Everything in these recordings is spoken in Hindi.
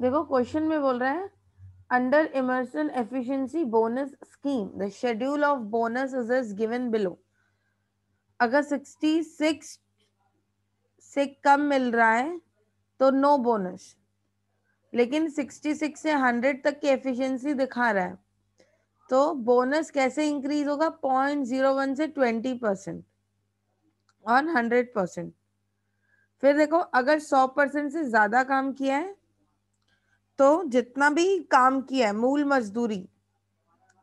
देखो क्वेश्चन में बोल रहा है under Emerson efficiency bonus scheme the schedule of bonus is is given below अगर 66 से कम मिल रहा है तो नो no बोनस लेकिन 66 से 100 तक की एफिशिएंसी दिखा रहा है तो बोनस कैसे इंक्रीज होगा पॉइंट जीरो वन से twenty percent on hundred percent फिर देखो अगर सौ परसेंट से ज्यादा काम किया है तो जितना भी काम किया है मूल मजदूरी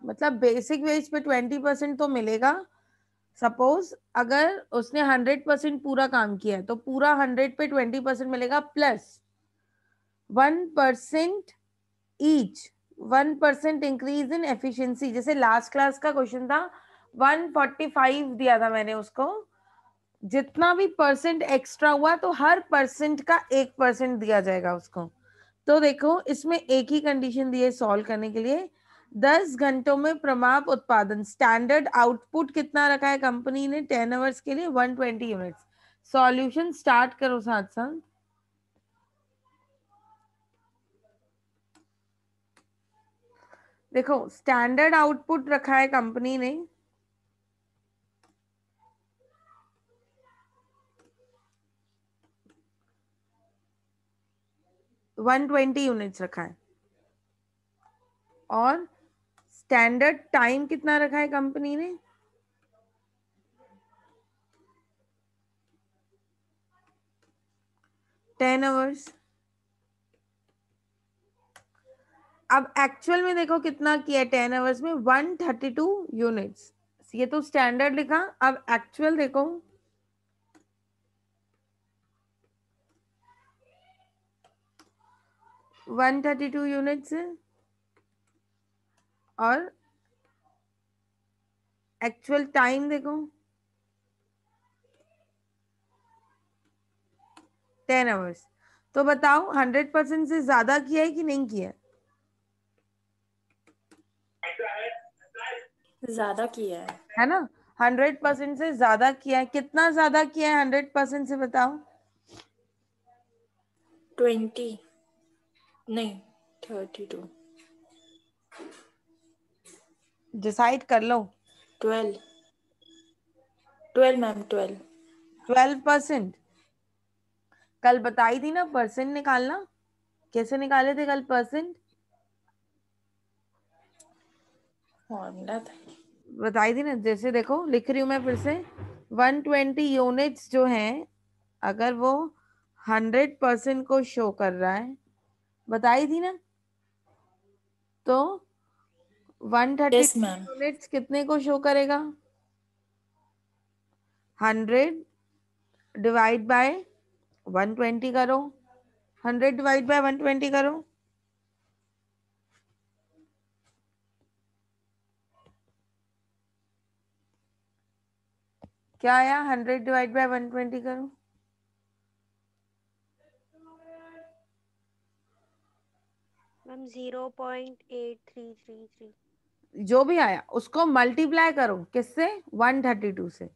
मतलब बेसिक वेज पे ट्वेंटी परसेंट तो मिलेगा सपोज अगर उसने हंड्रेड परसेंट पूरा काम किया है तो पूरा हंड्रेड पे ट्वेंटी परसेंट मिलेगा plus one percent each one percent increase in efficiency जैसे लास्ट क्लास का क्वेश्चन था वन फोर्टी फाइव दिया था मैंने उसको जितना भी परसेंट एक्स्ट्रा हुआ तो हर परसेंट का एक परसेंट दिया जाएगा उसको तो देखो इसमें एक ही कंडीशन दी है सॉल्व करने के लिए दस घंटों में प्रमाप उत्पादन स्टैंडर्ड आउटपुट कितना रखा है कंपनी ने टेन अवर्स के लिए one twenty units solution start करो साथ साथ देखो स्टैंडर्ड आउटपुट रखा है कंपनी ने वन ट्वेंटी यूनिट्स रखा है और स्टैंडर्ड टाइम कितना रखा है कंपनी ने टेन आवर्स अब एक्चुअल में देखो कितना किया टेन आवर्स में वन थर्टी टू यूनिट्स ये तो स्टैंडर्ड लिखा अब एक्चुअल देखो वन थर्टी टू यूनिट्स और एक्चुअल टाइम देखो टेन आवर्स तो बताओ हंड्रेड परसेंट से ज्यादा किया है कि नहीं किया ज्यादा किया है है ना हंड्रेड परसेंट से ज्यादा किया है कितना ज्यादा किया है हंड्रेड परसेंट से बताओ ट्वेंटी नहीं थर्टी टू डिसाइड कर लो twelve twelve ma'am twelve twelve percent कल बताई थी ना परसेंट निकालना कैसे निकाले थे कल परसेंट बताई थी ना जैसे देखो लिख रही हूँ मैं फिर से 120 यूनिट्स जो हैं अगर वो 100 परसेंट को शो कर रहा है बताई थी ना तो 130 yes, यूनिट्स कितने को शो करेगा 100 डिवाइड बाय 120 करो 100 डिवाइड बाय 120 करो क्या आया 100 डिवाइड बाय 120 करो मैम 0.8333 जो भी आया उसको मल्टीप्लाई करो किससे 132 से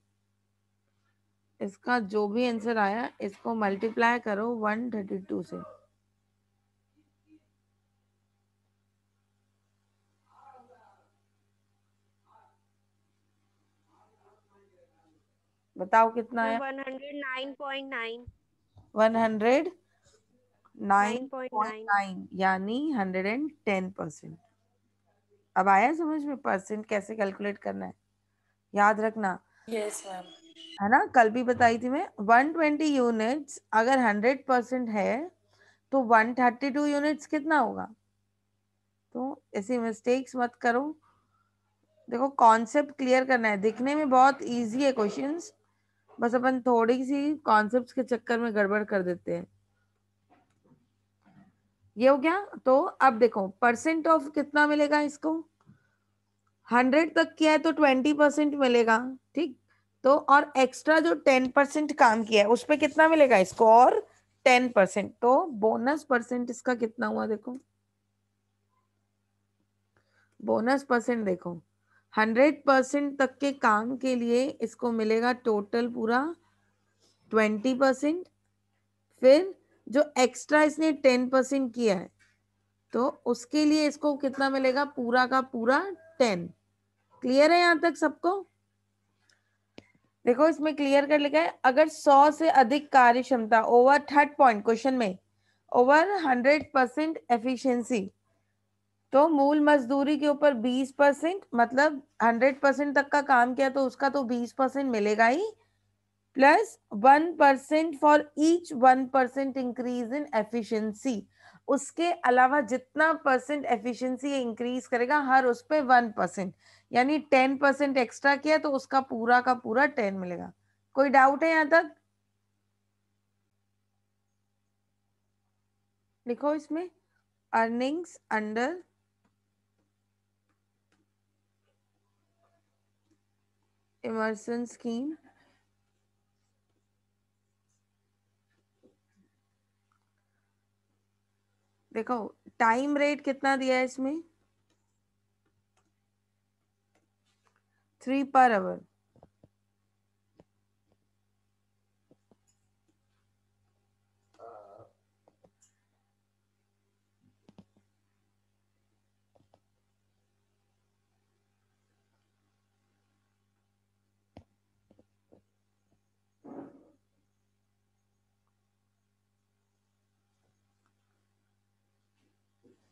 इसका जो भी आंसर आया इसको मल्टीप्लाई करो 132 से बताओ कितना आया वन हंड्रेड 9.9 यानी 110 परसेंट अब आया समझ में परसेंट कैसे कैलकुलेट करना है याद रखना yes, है ना कल भी बताई थी मैं 120 यूनिट्स अगर 100 परसेंट है तो 132 यूनिट्स कितना होगा तो ऐसी मिस्टेक्स मत करो देखो कॉन्सेप्ट क्लियर करना है दिखने में बहुत इजी है क्वेश्चंस बस अपन थोड़ी सी कॉन्सेप्ट्स के चक्कर में गड़बड़ कर देते हैं ये हो गया तो अब देखो परसेंट ऑफ कितना मिलेगा इसको हंड्रेड तक किया है तो ट्वेंटी परसेंट मिलेगा ठीक तो और एक्स्ट्रा जो टेन परसेंट काम किया है उस पर कितना मिलेगा इसको और टेन परसेंट तो बोनस परसेंट इसका कितना हुआ देखो बोनस परसेंट देखो हंड्रेड परसेंट तक के काम के लिए इसको मिलेगा टोटल पूरा ट्वेंटी परसेंट फिर जो एक्स्ट्रा इसने टेन परसेंट किया है तो उसके लिए इसको कितना मिलेगा पूरा का पूरा टेन क्लियर है यहां तक सबको देखो इसमें क्लियर कर लिखा है अगर सौ से अधिक कार्य क्षमता ओवर थर्ड पॉइंट क्वेश्चन में ओवर हंड्रेड परसेंट एफिशियंसी तो मूल मजदूरी के ऊपर बीस परसेंट मतलब हंड्रेड परसेंट तक का काम किया तो उसका तो बीस परसेंट मिलेगा ही plus one percent for each one percent increase in efficiency उसके अलावा जितना परसेंट एफिशिएंसी इंक्रीज करेगा हर उस पर वन परसेंट यानी टेन परसेंट एक्स्ट्रा किया तो उसका पूरा का पूरा टेन मिलेगा कोई डाउट है यहाँ तक लिखो इसमें अर्निंग्स अंडर इमरसन स्कीम देखो टाइम रेट कितना दिया है इसमें three per hour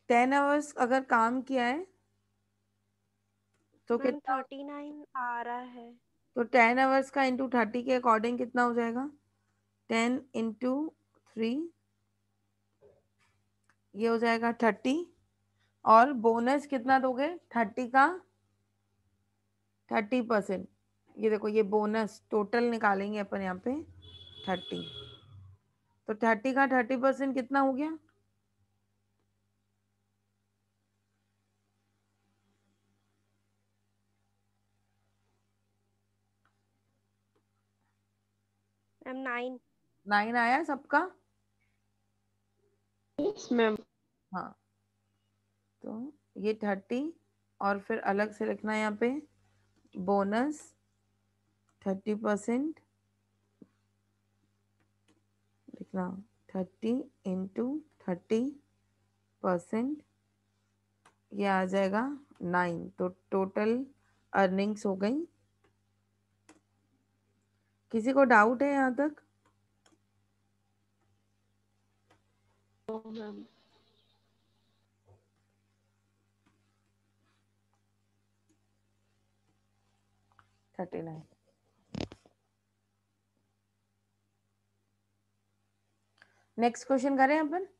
ten hours अगर काम किया है तो थर्टी मतलब नाइन आ रहा है तो टेन आवर्स का इंटू थर्टी के अकॉर्डिंग कितना हो जाएगा टेन इंटू थ्री ये हो जाएगा थर्टी और बोनस कितना दोगे थर्टी का थर्टी परसेंट ये देखो ये बोनस टोटल निकालेंगे अपन यहाँ पे थर्टी तो थर्टी का थर्टी परसेंट कितना हो गया मैम नाइन नाइन आया सबका yes, मैम हाँ तो ये थर्टी और फिर अलग से लिखना है यहाँ पे बोनस थर्टी परसेंट लिखना थर्टी इंटू थर्टी परसेंट ये आ जाएगा नाइन तो टोटल अर्निंग्स हो गई किसी को डाउट है यहाँ तक थर्टी नाइन नेक्स्ट क्वेश्चन करें अपन